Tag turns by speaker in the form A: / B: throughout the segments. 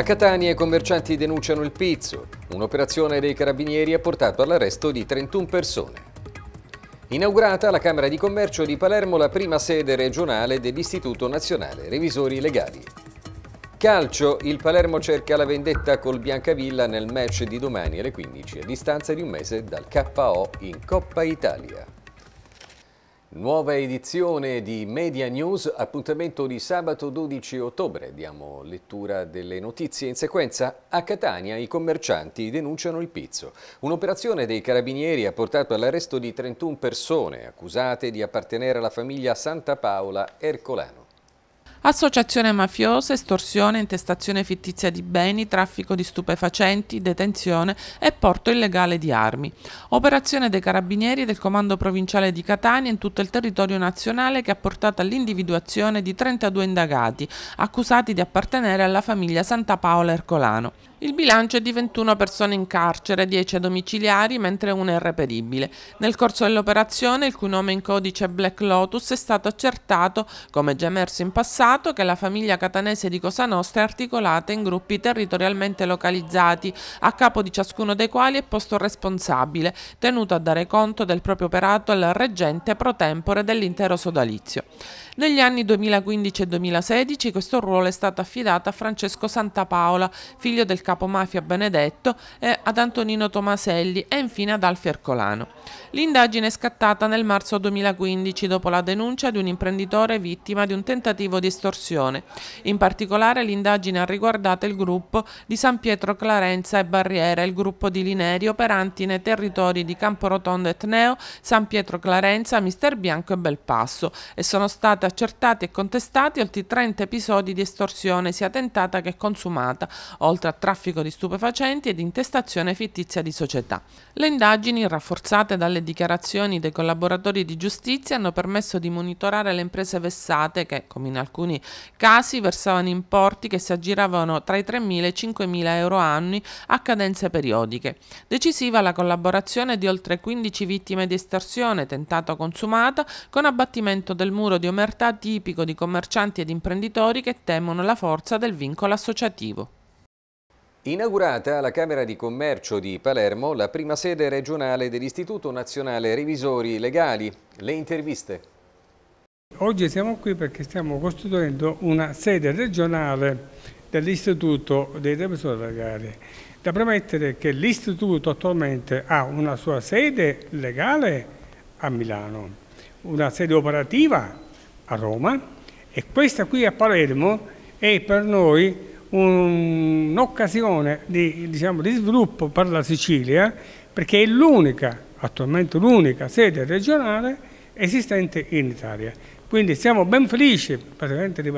A: A Catania i commercianti denunciano il pizzo. Un'operazione dei carabinieri ha portato all'arresto di 31 persone. Inaugurata la Camera di Commercio di Palermo la prima sede regionale dell'Istituto Nazionale Revisori Legali. Calcio, il Palermo cerca la vendetta col Biancavilla nel match di domani alle 15 a distanza di un mese dal KO in Coppa Italia. Nuova edizione di Media News, appuntamento di sabato 12 ottobre. Diamo lettura delle notizie in sequenza. A Catania i commercianti denunciano il pizzo. Un'operazione dei carabinieri ha portato all'arresto di 31 persone accusate di appartenere alla famiglia Santa Paola Ercolano
B: associazione mafiosa, estorsione, intestazione fittizia di beni, traffico di stupefacenti, detenzione e porto illegale di armi. Operazione dei carabinieri del Comando Provinciale di Catania in tutto il territorio nazionale che ha portato all'individuazione di 32 indagati, accusati di appartenere alla famiglia Santa Paola Ercolano. Il bilancio è di 21 persone in carcere, 10 domiciliari, mentre una è irreperibile. Nel corso dell'operazione, il cui nome in codice è Black Lotus, è stato accertato, come già emerso in passato, che la famiglia catanese di Cosa Nostra è articolata in gruppi territorialmente localizzati, a capo di ciascuno dei quali è posto responsabile, tenuto a dare conto del proprio operato al reggente pro tempore dell'intero sodalizio. Negli anni 2015 e 2016 questo ruolo è stato affidato a Francesco Santapaola, figlio del capo mafia Benedetto, e ad Antonino Tomaselli e infine ad Alfio Ercolano. L'indagine è scattata nel marzo 2015 dopo la denuncia di un imprenditore vittima di un tentativo di estorsione. In particolare l'indagine ha riguardato il gruppo di San Pietro Clarenza e Barriera, il gruppo di Lineri operanti nei territori di Camporotondo Etneo, San Pietro Clarenza, Mister Bianco e Belpasso e sono stati stati accertati e contestati oltre 30 episodi di estorsione sia tentata che consumata, oltre a traffico di stupefacenti ed intestazione fittizia di società. Le indagini, rafforzate dalle dichiarazioni dei collaboratori di giustizia, hanno permesso di monitorare le imprese vessate che, come in alcuni casi, versavano importi che si aggiravano tra i 3.000 e i 5.000 euro annui a cadenze periodiche. Decisiva la collaborazione di oltre 15 vittime di estorsione tentata o consumata con abbattimento del muro di Omer libertà tipico di commercianti ed imprenditori che temono la forza del vincolo associativo.
A: Inaugurata alla Camera di Commercio di Palermo la prima sede regionale dell'Istituto Nazionale Revisori Legali. Le interviste.
C: Oggi siamo qui perché stiamo costituendo una sede regionale dell'Istituto dei Revisori Legali. Da premettere che l'Istituto attualmente ha una sua sede legale a Milano, una sede operativa a Roma e questa qui a Palermo è per noi un'occasione di, diciamo, di sviluppo per la Sicilia perché è l'unica, attualmente l'unica sede regionale esistente in Italia. Quindi siamo ben felici praticamente di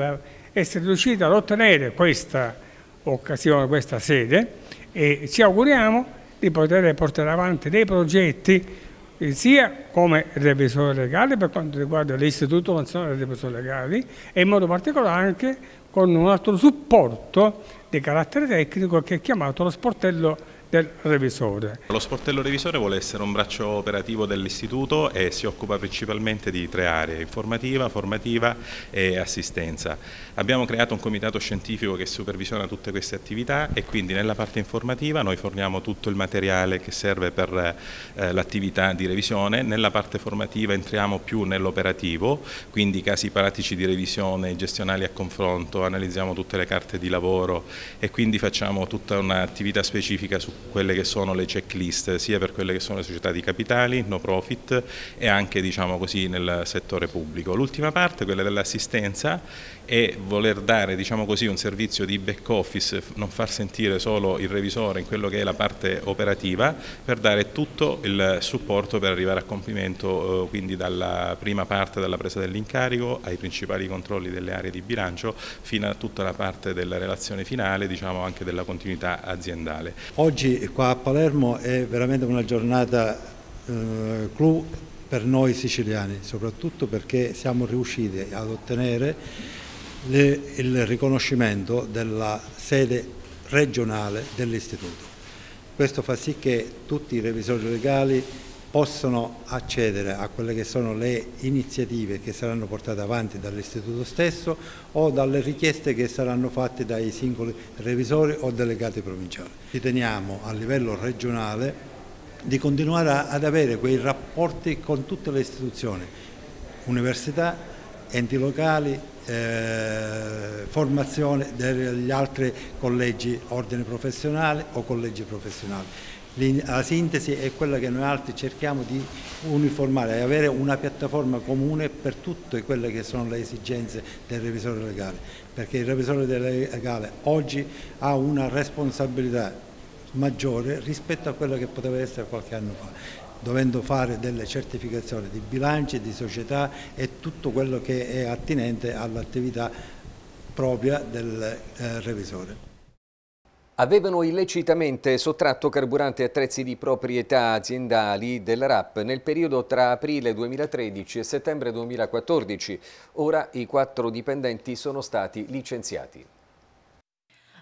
C: essere riusciti ad ottenere questa occasione, questa sede e ci auguriamo di poter portare avanti dei progetti eh, sia come revisore legale per quanto riguarda l'Istituto Nazionale dei Revisori Legali e in modo particolare anche con un altro supporto di carattere tecnico che è chiamato lo sportello del revisore.
D: Lo sportello revisore vuole essere un braccio operativo dell'istituto e si occupa principalmente di tre aree, informativa, formativa e assistenza. Abbiamo creato un comitato scientifico che supervisiona tutte queste attività e quindi nella parte informativa noi forniamo tutto il materiale che serve per eh, l'attività di revisione, nella parte formativa entriamo più nell'operativo, quindi casi pratici di revisione, gestionali a confronto, analizziamo tutte le carte di lavoro e quindi facciamo tutta un'attività specifica su quelle che sono le checklist sia per quelle che sono le società di capitali, no profit e anche diciamo così, nel settore pubblico. L'ultima parte, quella dell'assistenza è voler dare diciamo così, un servizio di back office, non far sentire solo il revisore in quello che è la parte operativa per dare tutto il supporto per arrivare a compimento eh, quindi dalla prima parte della presa dell'incarico ai principali controlli delle aree di bilancio fino a tutta la parte della relazione finale diciamo anche della continuità aziendale.
E: Oggi oggi qua a Palermo è veramente una giornata eh, clou per noi siciliani, soprattutto perché siamo riusciti ad ottenere le, il riconoscimento della sede regionale dell'istituto. Questo fa sì che tutti i revisori legali possono accedere a quelle che sono le iniziative che saranno portate avanti dall'istituto stesso o dalle richieste che saranno fatte dai singoli revisori o delegati provinciali. Riteniamo a livello regionale di continuare ad avere quei rapporti con tutte le istituzioni, università, enti locali, eh, formazione degli altri collegi ordini professionali o collegi professionali la sintesi è quella che noi altri cerchiamo di uniformare e avere una piattaforma comune per tutte quelle che sono le esigenze del revisore legale, perché il revisore legale oggi ha una responsabilità maggiore rispetto a quella che poteva essere qualche anno fa dovendo fare delle certificazioni di bilanci, di società e tutto quello che è attinente all'attività propria del eh, revisore.
A: Avevano illecitamente sottratto carburante e attrezzi di proprietà aziendali della RAP nel periodo tra aprile 2013 e settembre 2014. Ora i quattro dipendenti sono stati licenziati.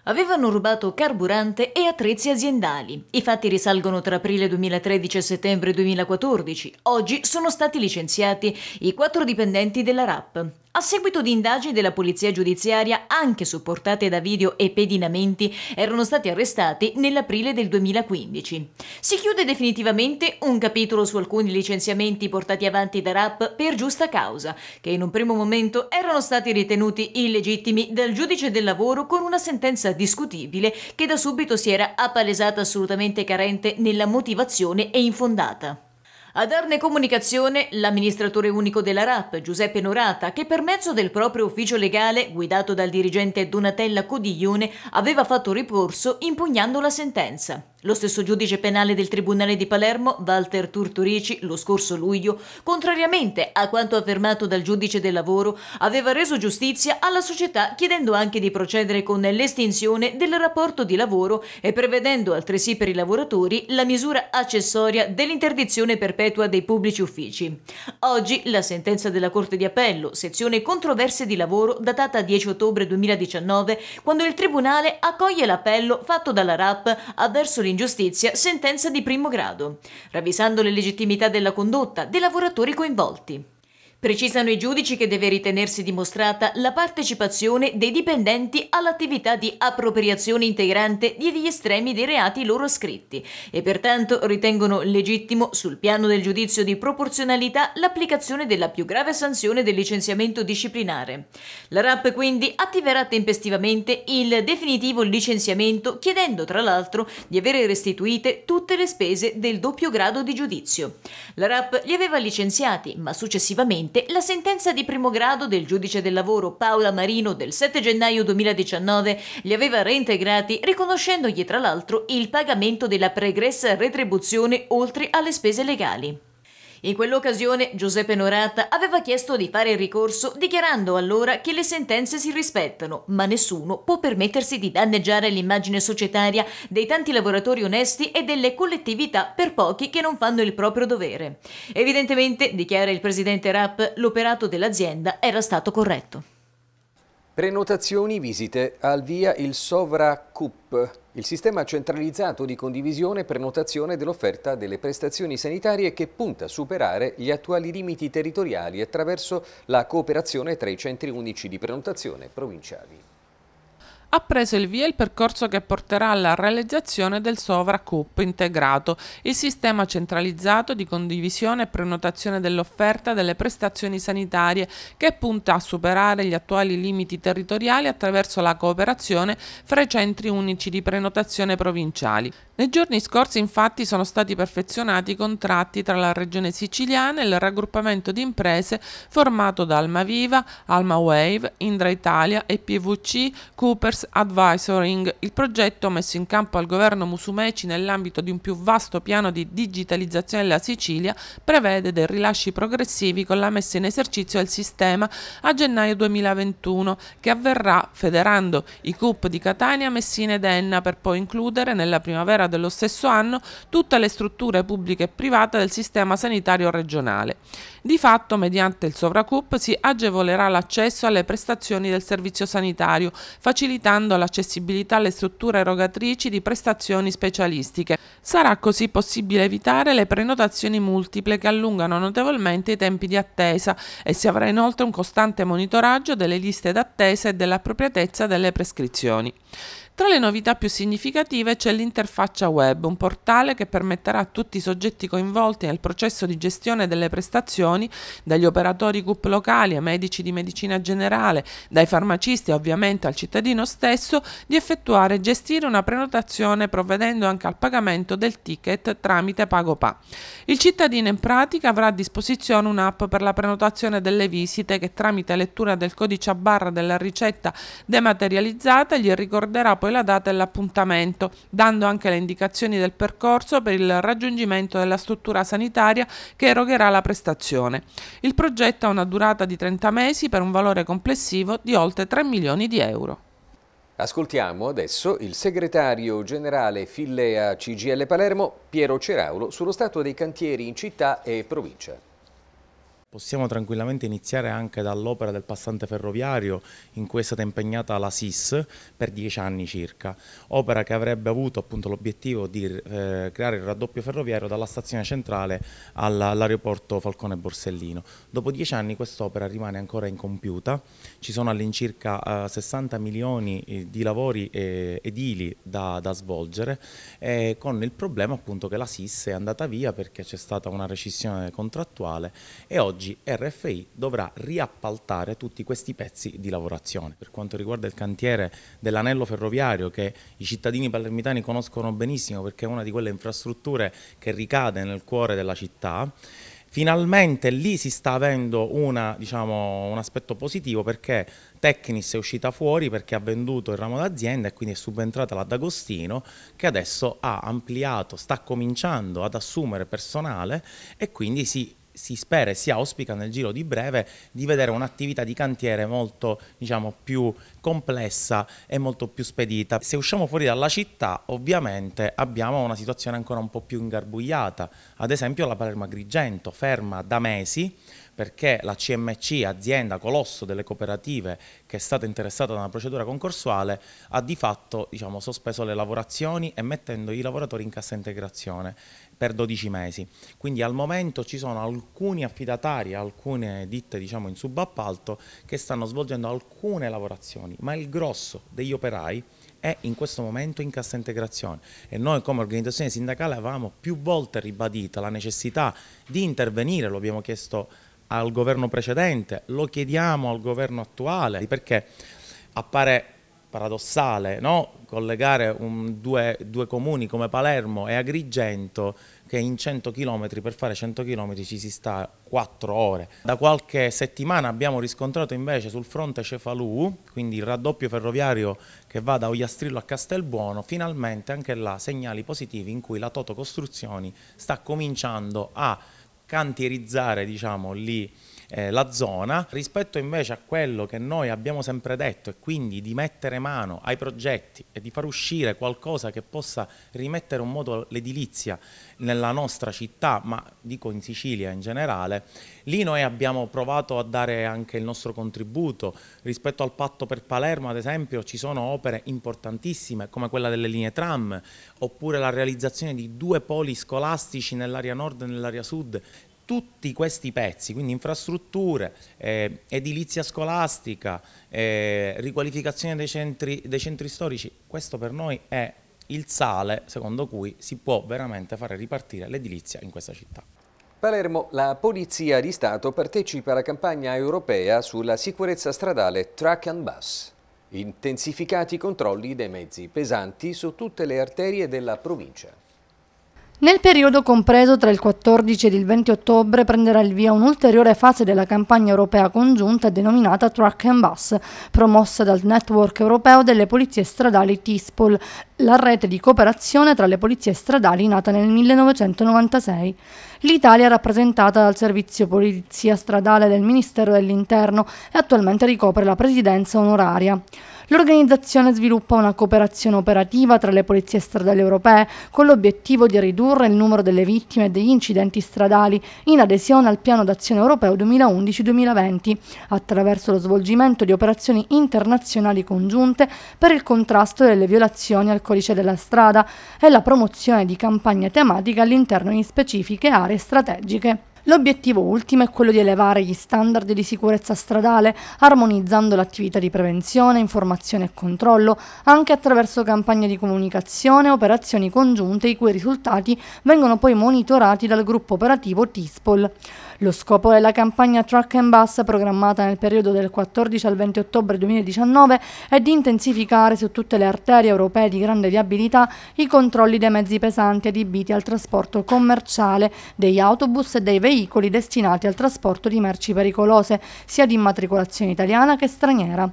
F: Avevano rubato carburante e attrezzi aziendali. I fatti risalgono tra aprile 2013 e settembre 2014. Oggi sono stati licenziati i quattro dipendenti della RAP. A seguito di indagini della polizia giudiziaria, anche supportate da video e pedinamenti, erano stati arrestati nell'aprile del 2015. Si chiude definitivamente un capitolo su alcuni licenziamenti portati avanti da RAP per giusta causa, che in un primo momento erano stati ritenuti illegittimi dal giudice del lavoro con una sentenza discutibile che da subito si era appalesata assolutamente carente nella motivazione e infondata. A darne comunicazione l'amministratore unico della RAP, Giuseppe Norata, che per mezzo del proprio ufficio legale, guidato dal dirigente Donatella Codiglione, aveva fatto ricorso impugnando la sentenza. Lo stesso giudice penale del Tribunale di Palermo, Walter Turturici, lo scorso luglio, contrariamente a quanto affermato dal giudice del lavoro, aveva reso giustizia alla società chiedendo anche di procedere con l'estinzione del rapporto di lavoro e prevedendo altresì per i lavoratori la misura accessoria dell'interdizione perpetua dei pubblici uffici. Oggi la sentenza della Corte di Appello, sezione controverse di lavoro, datata 10 ottobre 2019, quando il Tribunale accoglie l'appello fatto dalla RAP avverso l'interdizione in giustizia sentenza di primo grado, ravvisando l'illegittimità della condotta dei lavoratori coinvolti. Precisano i giudici che deve ritenersi dimostrata la partecipazione dei dipendenti all'attività di appropriazione integrante degli estremi dei reati loro scritti e pertanto ritengono legittimo sul piano del giudizio di proporzionalità l'applicazione della più grave sanzione del licenziamento disciplinare. La RAP quindi attiverà tempestivamente il definitivo licenziamento chiedendo tra l'altro di avere restituite tutte le spese del doppio grado di giudizio. La RAP li aveva licenziati ma successivamente mente la sentenza di primo grado del giudice del lavoro Paola Marino del 7 gennaio 2019 li aveva reintegrati riconoscendogli tra l'altro il pagamento della pregressa retribuzione oltre alle spese legali. In quell'occasione Giuseppe Norata aveva chiesto di fare il ricorso dichiarando allora che le sentenze si rispettano, ma nessuno può permettersi di danneggiare l'immagine societaria dei tanti lavoratori onesti e delle collettività per pochi che non fanno il proprio dovere. Evidentemente, dichiara il presidente Rapp, l'operato dell'azienda era stato corretto.
A: Prenotazioni, visite al via il Sovra Cup il sistema centralizzato di condivisione e prenotazione dell'offerta delle prestazioni sanitarie che punta a superare gli attuali limiti territoriali attraverso la cooperazione tra i centri unici di prenotazione provinciali
B: ha preso il via il percorso che porterà alla realizzazione del Sovracop integrato, il sistema centralizzato di condivisione e prenotazione dell'offerta delle prestazioni sanitarie che punta a superare gli attuali limiti territoriali attraverso la cooperazione fra i centri unici di prenotazione provinciali. Nei giorni scorsi infatti sono stati perfezionati i contratti tra la Regione siciliana e il raggruppamento di imprese formato da Almaviva, Alma Wave, Indra Italia e PVC Coopers Advisoring. Il progetto messo in campo al governo Musumeci nell'ambito di un più vasto piano di digitalizzazione della Sicilia prevede dei rilasci progressivi con la messa in esercizio del sistema a gennaio 2021 che avverrà federando i CUP di Catania, Messina ed Enna per poi includere nella primavera dello stesso anno tutte le strutture pubbliche e private del sistema sanitario regionale. Di fatto, mediante il Sovracup si agevolerà l'accesso alle prestazioni del servizio sanitario, facilitando l'accessibilità alle strutture erogatrici di prestazioni specialistiche. Sarà così possibile evitare le prenotazioni multiple che allungano notevolmente i tempi di attesa e si avrà inoltre un costante monitoraggio delle liste d'attesa e dell'appropriatezza delle prescrizioni. Tra le novità più significative c'è l'interfaccia web, un portale che permetterà a tutti i soggetti coinvolti nel processo di gestione delle prestazioni associazioni, dagli operatori CUP locali ai medici di medicina generale, dai farmacisti e ovviamente al cittadino stesso, di effettuare e gestire una prenotazione provvedendo anche al pagamento del ticket tramite PagoPA. Il cittadino in pratica avrà a disposizione un'app per la prenotazione delle visite che tramite lettura del codice a barra della ricetta dematerializzata gli ricorderà poi la data e l'appuntamento, dando anche le indicazioni del percorso per il raggiungimento della struttura sanitaria che erogherà la prestazione costruzione. Il progetto ha una durata di 30 mesi per un valore complessivo di oltre 3 milioni di euro.
A: Ascoltiamo adesso il segretario generale Fillea CGL Palermo, Piero Ceraulo, sullo stato dei cantieri in città e provincia.
G: Possiamo tranquillamente iniziare anche dall'opera del passante ferroviario in cui è stata impegnata la SIS per dieci anni circa, opera che avrebbe avuto appunto l'obiettivo di eh, creare il raddoppio ferroviario dalla stazione centrale all'aeroporto Falcone Borsellino. Dopo dieci anni quest'opera rimane ancora incompiuta, ci sono all'incirca eh, 60 milioni eh, di lavori eh, edili da, da svolgere con il problema appunto che la SIS è andata via perché c'è stata una rescissione contrattuale e oggi oggi RFI dovrà riappaltare tutti questi pezzi di lavorazione. Per quanto riguarda il cantiere dell'anello ferroviario che i cittadini palermitani conoscono benissimo perché è una di quelle infrastrutture che ricade nel cuore della città, Finalmente lì si sta avendo una, diciamo, un aspetto positivo perché Technis è uscita fuori perché ha venduto il ramo d'azienda e quindi è subentrata la D'Agostino che adesso ha ampliato, sta cominciando ad assumere personale e quindi si si spera e si auspica nel giro di breve di vedere un'attività di cantiere molto diciamo, più complessa e molto più spedita. Se usciamo fuori dalla città ovviamente abbiamo una situazione ancora un po' più ingarbugliata, ad esempio la Palermo Agrigento ferma da mesi perché la CMC, azienda colosso delle cooperative che è stata interessata da una procedura concorsuale, ha di fatto diciamo, sospeso le lavorazioni e mettendo i lavoratori in cassa integrazione per 12 mesi. Quindi al momento ci sono alcuni affidatari, alcune ditte diciamo, in subappalto che stanno svolgendo alcune lavorazioni, ma il grosso degli operai è in questo momento in cassa integrazione e noi come organizzazione sindacale avevamo più volte ribadito la necessità di intervenire, lo abbiamo chiesto al governo precedente, lo chiediamo al governo attuale, perché appare paradossale no? collegare un, due, due comuni come Palermo e Agrigento che in 100 km per fare 100 km ci si sta 4 ore. Da qualche settimana abbiamo riscontrato invece sul fronte Cefalù, quindi il raddoppio ferroviario che va da Ogliastrillo a Castelbuono, finalmente anche là segnali positivi in cui la Toto Costruzioni sta cominciando a cantierizzare diciamo, lì eh, la zona, rispetto invece a quello che noi abbiamo sempre detto e quindi di mettere mano ai progetti e di far uscire qualcosa che possa rimettere un modo l'edilizia nella nostra città, ma dico in Sicilia in generale, lì noi abbiamo provato a dare anche il nostro contributo rispetto al patto per Palermo, ad esempio, ci sono opere importantissime come quella delle linee tram, oppure la realizzazione di due poli scolastici nell'area nord e nell'area sud, tutti questi pezzi, quindi infrastrutture, eh, edilizia scolastica, eh, riqualificazione dei centri, dei centri storici, questo per noi è il sale secondo cui si può veramente fare ripartire l'edilizia in questa città.
A: Palermo, la Polizia di Stato partecipa alla campagna europea sulla sicurezza stradale Track and Bus. Intensificati i controlli dei mezzi pesanti su tutte le arterie della provincia.
H: Nel periodo compreso tra il 14 ed il 20 ottobre prenderà il via un'ulteriore fase della campagna europea congiunta denominata Truck and Bus, promossa dal Network europeo delle polizie stradali TISPOL, la rete di cooperazione tra le polizie stradali nata nel 1996. L'Italia è rappresentata dal servizio polizia stradale del Ministero dell'Interno e attualmente ricopre la presidenza onoraria. L'organizzazione sviluppa una cooperazione operativa tra le polizie stradali europee con l'obiettivo di ridurre il numero delle vittime degli incidenti stradali in adesione al Piano d'Azione Europeo 2011-2020 attraverso lo svolgimento di operazioni internazionali congiunte per il contrasto delle violazioni al codice della strada e la promozione di campagne tematiche all'interno di specifiche aree strategiche. L'obiettivo ultimo è quello di elevare gli standard di sicurezza stradale, armonizzando l'attività di prevenzione, informazione e controllo, anche attraverso campagne di comunicazione e operazioni congiunte i cui risultati vengono poi monitorati dal gruppo operativo TISPOL. Lo scopo della campagna Truck and Bus, programmata nel periodo del 14 al 20 ottobre 2019, è di intensificare su tutte le arterie europee di grande viabilità i controlli dei mezzi pesanti adibiti al trasporto commerciale, degli autobus e dei veicoli destinati al trasporto di merci pericolose, sia di immatricolazione italiana che straniera.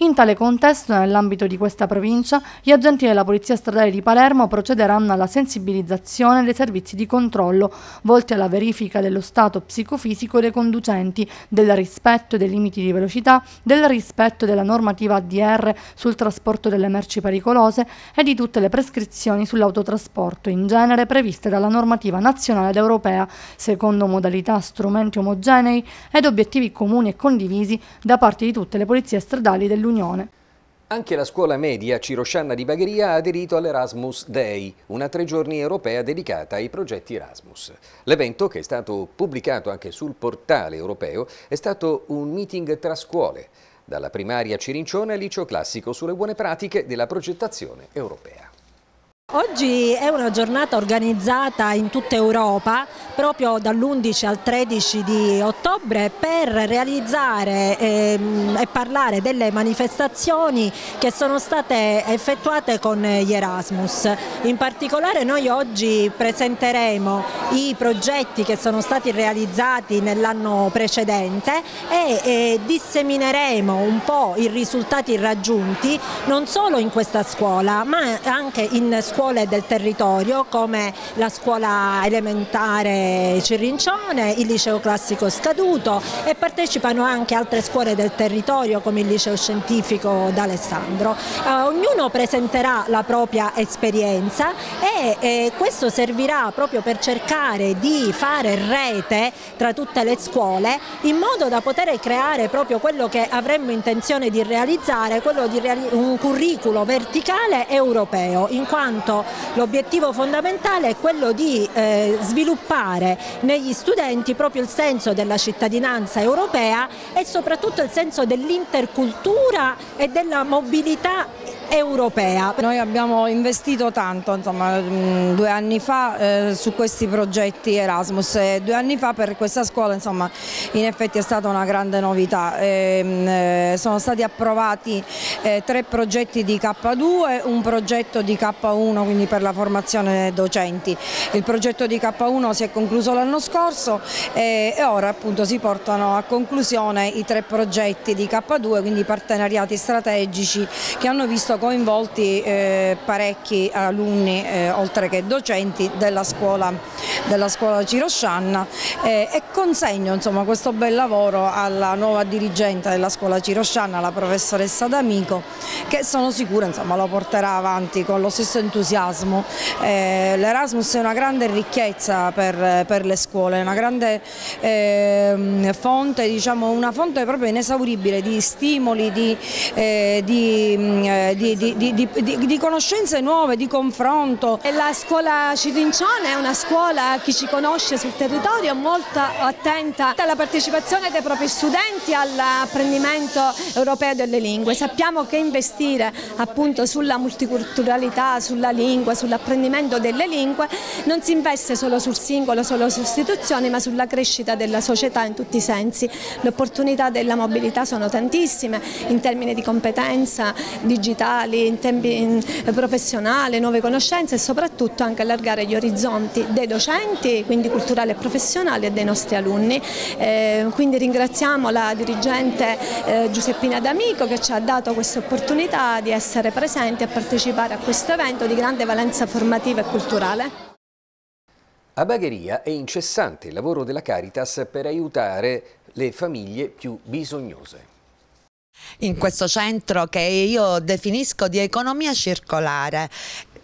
H: In tale contesto, nell'ambito di questa provincia, gli agenti della Polizia Stradale di Palermo procederanno alla sensibilizzazione dei servizi di controllo volti alla verifica dello stato psicofisico dei conducenti, del rispetto dei limiti di velocità, del rispetto della normativa ADR sul trasporto delle merci pericolose e di tutte le prescrizioni sull'autotrasporto in genere previste dalla normativa nazionale ed europea, secondo modalità, strumenti omogenei ed obiettivi comuni e condivisi da parte di tutte le polizie stradali dell'Unione dell'Unione.
A: Anche la scuola media Ciroscianna di Bagheria ha aderito all'Erasmus Day, una tre giorni europea dedicata ai progetti Erasmus. L'evento, che è stato pubblicato anche sul portale europeo, è stato un meeting tra scuole, dalla primaria Cirincione al liceo classico sulle buone pratiche della progettazione europea.
I: Oggi è una giornata organizzata in tutta Europa proprio dall'11 al 13 di ottobre per realizzare ehm, e, parlare delle manifestazioni che sono state effettuate con gli Erasmus. In particolare noi oggi presenteremo i progetti che sono stati realizzati nell'anno precedente e, e dissemineremo un po' i risultati raggiunti non solo in questa scuola ma anche in scuola scuole del territorio come la scuola elementare Cirrincione, il liceo classico scaduto e partecipano anche altre scuole del territorio come il liceo scientifico d'Alessandro. Eh, ognuno presenterà la propria esperienza e eh, questo servirà proprio per cercare di fare rete tra tutte le scuole in modo da poter creare proprio quello che avremmo intenzione di realizzare, quello di reali un curriculum verticale europeo in quanto appunto l'obiettivo fondamentale è quello di eh, sviluppare negli studenti proprio il senso della cittadinanza europea e soprattutto il senso
J: dell'intercultura e della mobilità europea. Noi abbiamo investito tanto insomma, mm, due anni fa eh, su questi progetti Erasmus e due anni fa per questa scuola insomma, in effetti è stata una grande novità. E, ehm, eh, sono stati approvati eh, tre progetti di K2, un progetto di K1 quindi per la formazione docenti. Il progetto di K1 si è concluso l'anno scorso e, eh, e ora appunto si portano a conclusione i tre progetti di K2, quindi partenariati strategici che hanno visto coinvolti eh, parecchi alunni eh, oltre che docenti della scuola, della scuola Ciroscianna eh, e consegno insomma, questo bel lavoro alla nuova dirigente della scuola Ciroscianna Rosciana, la professoressa D'Amico, che sono sicura insomma, lo porterà avanti con lo stesso entusiasmo. Eh, L'Erasmus è una grande ricchezza per, per le scuole, è una grande eh, fonte, diciamo, una fonte proprio inesauribile di stimoli, di, eh, di, mm, eh, di, di conoscenze nuove, di confronto. E la scuola Citincione è una scuola, chi ci conosce sul
I: territorio, molto attenta alla partecipazione dei propri studenti, all'apprendimento europeo delle lingue. Sappiamo che investire appunto sulla multiculturalità, sulla lingua, sull'apprendimento delle lingue non si investe solo sul singolo, solo su istituzioni, ma sulla crescita della società in tutti i sensi. Le opportunità della mobilità sono tantissime in termini di competenza digitali, in termini eh, professionali, nuove conoscenze e soprattutto anche allargare gli orizzonti dei docenti, quindi culturali e professionali e dei nostri alunni. Eh, quindi ringraziamo la dirigente eh, Giuseppina D'Amico che ci ha dato questa opportunità di essere presenti e partecipare a questo evento di grande valenza formativa e culturale.
A: A Bagheria è incessante il lavoro della Caritas per aiutare le famiglie più bisognose.
K: In questo centro che io definisco di economia circolare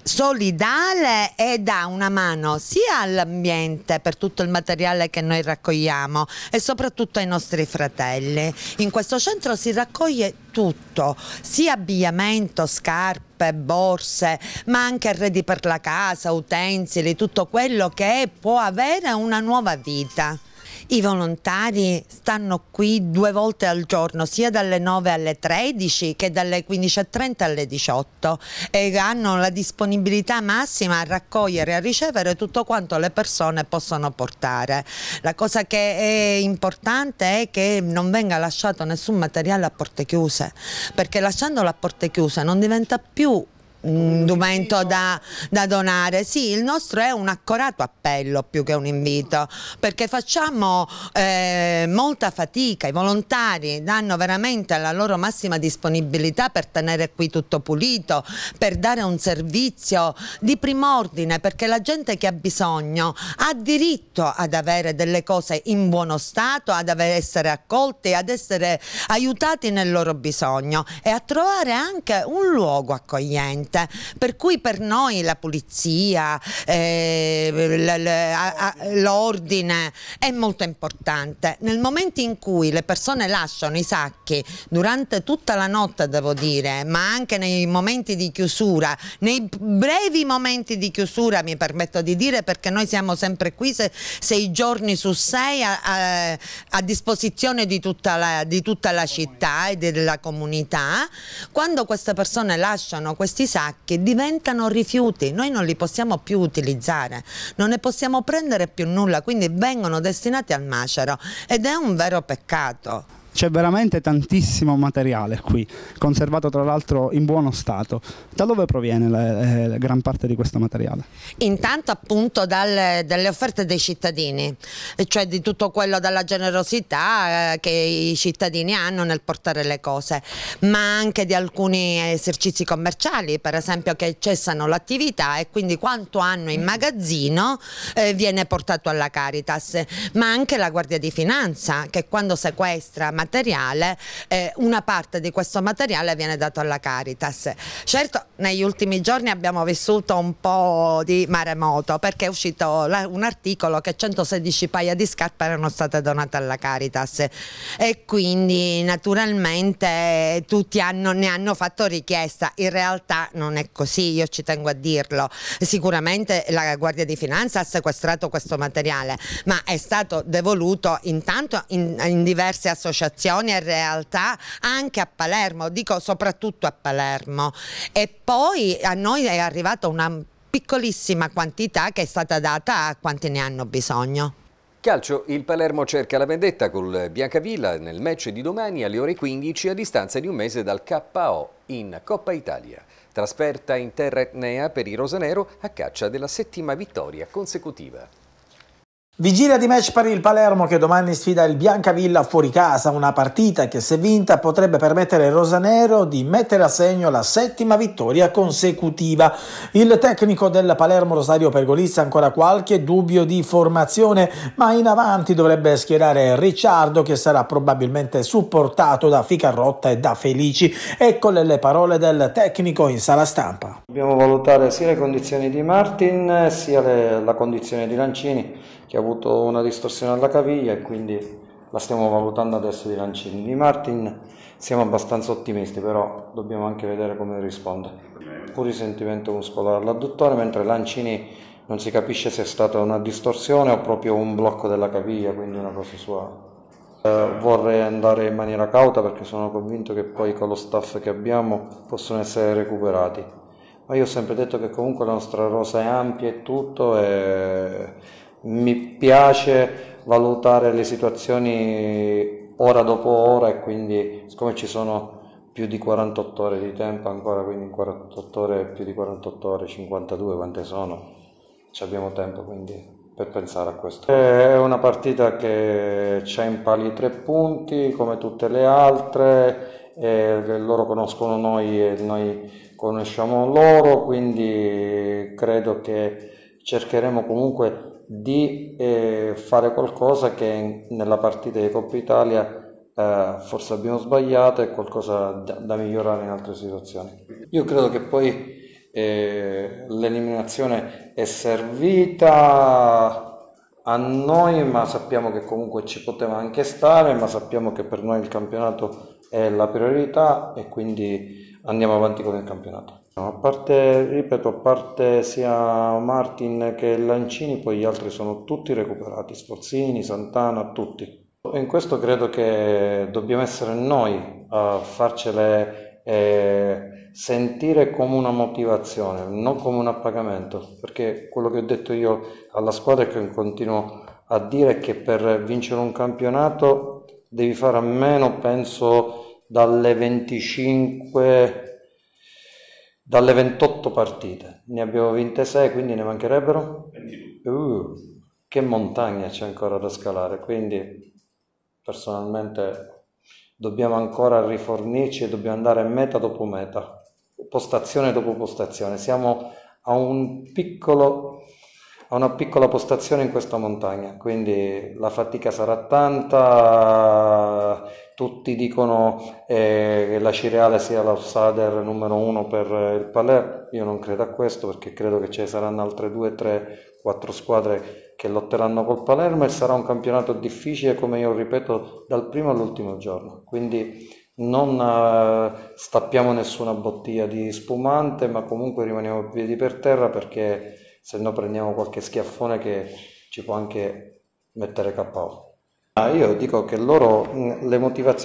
K: solidale e dà una mano sia all'ambiente per tutto il materiale che noi raccogliamo e soprattutto ai nostri fratelli. In questo centro si raccoglie tutto, sia abbigliamento, scarpe, borse, ma anche arredi per la casa, utensili, tutto quello che può avere una nuova vita. I volontari stanno qui due volte al giorno, sia dalle 9 alle 13 che dalle 15.30 alle 18 e hanno la disponibilità massima a raccogliere e a ricevere tutto quanto le persone possono portare. La cosa che è importante è che non venga lasciato nessun materiale a porte chiuse, perché lasciandolo a porte chiuse non diventa più un documento da, da, donare. Sì, il nostro è un accorato appello più che un invito, perché facciamo eh, molta fatica, i volontari danno veramente la loro massima disponibilità per tenere qui tutto pulito, per dare un servizio di prim'ordine, perché la gente che ha bisogno ha diritto ad avere delle cose in buono stato, ad essere accolti, ad essere aiutati nel loro bisogno e a trovare anche un luogo accogliente vita. Per cui per noi la pulizia, eh, l'ordine è molto importante. Nel momento in cui le persone lasciano i sacchi durante tutta la notte, devo dire, ma anche nei momenti di chiusura, nei brevi momenti di chiusura, mi permetto di dire, perché noi siamo sempre qui se, sei giorni su sei a, a, a disposizione di tutta, la, di tutta la città e della comunità, quando queste persone lasciano questi sacchi, sacchi diventano rifiuti, noi non li possiamo più utilizzare, non ne possiamo prendere più nulla, quindi vengono destinati al macero ed è un vero peccato. C'è veramente tantissimo
E: materiale qui, conservato tra l'altro in buono stato. Da dove proviene la, la eh, gran parte di questo materiale?
K: Intanto appunto dal, dalle offerte dei cittadini, eh, cioè di tutto quello dalla generosità eh, che i cittadini hanno nel portare le cose, ma anche di alcuni esercizi commerciali, per esempio che cessano l'attività e quindi quanto hanno in magazzino eh, viene portato alla Caritas, ma anche la Guardia di Finanza che quando sequestra ma materiale, eh, una parte di questo materiale viene dato alla Caritas. Certo, negli ultimi giorni abbiamo vissuto un po' di maremoto perché è uscito la, un articolo che 116 paia di scarpe erano state donate alla Caritas e quindi naturalmente tutti hanno, ne hanno fatto richiesta. In realtà non è così, io ci tengo a dirlo. Sicuramente la Guardia di Finanza ha sequestrato questo materiale, ma è stato devoluto intanto in, in diverse associazioni situazioni e realtà anche a Palermo, dico soprattutto a Palermo. E poi a noi è arrivata una piccolissima quantità che è stata data a quanti ne hanno bisogno.
A: Calcio, il Palermo cerca la vendetta col Biancavilla nel match di domani alle ore 15 a distanza di un mese dal KO in Coppa Italia. Trasferta in terra etnea per i Rosanero a caccia della settima vittoria consecutiva.
G: Vigilia di match per il Palermo che domani sfida il Biancavilla fuori casa, una partita che se vinta potrebbe permettere al Rosanero di mettere a segno la settima vittoria consecutiva. Il tecnico del Palermo Rosario Pergolizzi ha ancora qualche dubbio di formazione, ma in avanti dovrebbe schierare Ricciardo che sarà probabilmente supportato da Ficarrotta e da Felici. Ecco le parole del tecnico in sala stampa.
L: Dobbiamo valutare sia le condizioni di Martin sia le, la condizione di Lancini che ha avuto una distorsione alla caviglia e quindi la stiamo valutando adesso di Lancini. Di Martin siamo abbastanza ottimisti, però dobbiamo anche vedere come risponde. Pur risentimento muscolare all'adduttore, mentre Lancini non si capisce se è stata una distorsione o proprio un blocco della caviglia, quindi una cosa sua. Eh, vorrei andare in maniera cauta perché sono convinto che poi con lo staff che abbiamo possono essere recuperati. Ma io ho sempre detto che comunque la nostra rosa è ampia e tutto e mi piace valutare le situazioni ora dopo ora e quindi siccome ci sono più di 48 ore di tempo ancora, quindi 48 ore, più di 48 ore, 52 quante sono, ci abbiamo tempo quindi per pensare a questo. È una partita che c'è in pali tre punti come tutte le altre, loro conoscono noi e noi conosciamo loro, quindi credo che cercheremo comunque di eh, fare qualcosa che nella partita di Coppa Italia eh, forse abbiamo sbagliato e qualcosa da, da, migliorare in altre situazioni. Io credo che poi eh, l'eliminazione è servita a noi, ma sappiamo che comunque ci poteva anche stare, ma sappiamo che per noi il campionato è la priorità e quindi andiamo avanti con il campionato a parte, ripeto, a parte sia Martin che Lancini, poi gli altri sono tutti recuperati, Sforzini, Santana, tutti. In questo credo che dobbiamo essere noi a farcele eh, sentire come una motivazione, non come un appagamento, perché quello che ho detto io alla squadra e che continuo a dire è che per vincere un campionato devi fare a meno, penso, dalle 25 dalle 28 partite ne abbiamo vinte 6, quindi ne mancherebbero? 22. Uh, che montagna c'è ancora da scalare, quindi personalmente dobbiamo ancora rifornirci e dobbiamo andare meta dopo meta, postazione dopo postazione. Siamo a un piccolo ho una piccola postazione in questa montagna, quindi la fatica sarà tanta, tutti dicono eh, che la Cireale sia l'outsider numero uno per il Palermo, io non credo a questo perché credo che ci saranno altre due, tre, quattro squadre che lotteranno col Palermo e sarà un campionato difficile come io ripeto dal primo all'ultimo giorno, quindi non eh, stappiamo nessuna bottiglia di spumante ma comunque rimaniamo piedi per terra perché se no prendiamo qualche schiaffone che ci può anche mettere KO. Ah, io dico che loro, mm,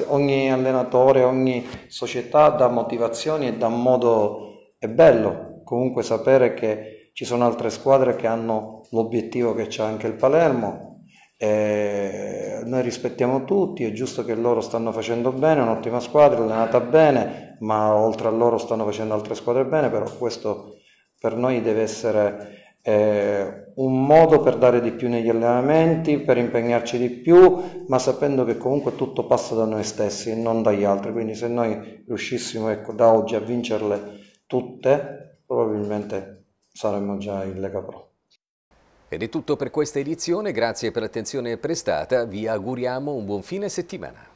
L: ogni allenatore, ogni società dà motivazioni e dà modo, è bello comunque sapere che ci sono altre squadre che hanno l'obiettivo che c'è anche il Palermo, noi rispettiamo tutti, è giusto che loro stanno facendo bene, è un'ottima squadra, allenata bene, ma oltre a loro stanno facendo altre squadre bene, però questo per noi deve essere eh, un modo per dare di più negli allenamenti, per impegnarci di più, ma sapendo che comunque tutto passa da noi stessi e non dagli altri. Quindi se noi riuscissimo ecco, da oggi a vincerle tutte, probabilmente saremmo già in Lega Pro. Ed è tutto per questa edizione, grazie per l'attenzione
A: prestata, vi auguriamo un buon fine settimana.